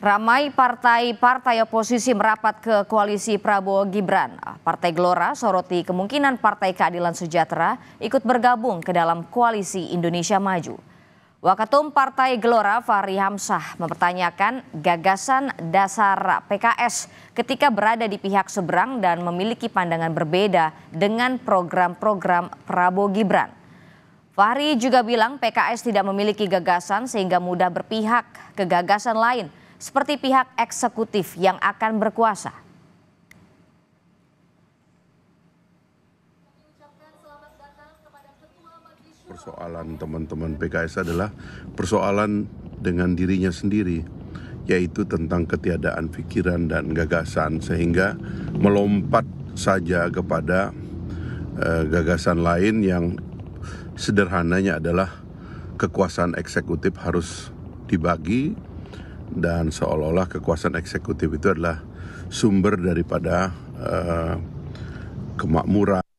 Ramai partai-partai oposisi merapat ke koalisi Prabowo Gibran. Partai Gelora soroti kemungkinan Partai Keadilan Sejahtera ikut bergabung ke dalam koalisi Indonesia Maju. Wakatum Partai Gelora Fahri Hamsah mempertanyakan gagasan dasar PKS ketika berada di pihak seberang dan memiliki pandangan berbeda dengan program-program Prabowo Gibran. Fahri juga bilang PKS tidak memiliki gagasan sehingga mudah berpihak ke gagasan lain – seperti pihak eksekutif yang akan berkuasa. Persoalan teman-teman PKS adalah persoalan dengan dirinya sendiri, yaitu tentang ketiadaan pikiran dan gagasan, sehingga melompat saja kepada uh, gagasan lain yang sederhananya adalah kekuasaan eksekutif harus dibagi dan seolah-olah kekuasaan eksekutif itu adalah sumber daripada uh, kemakmuran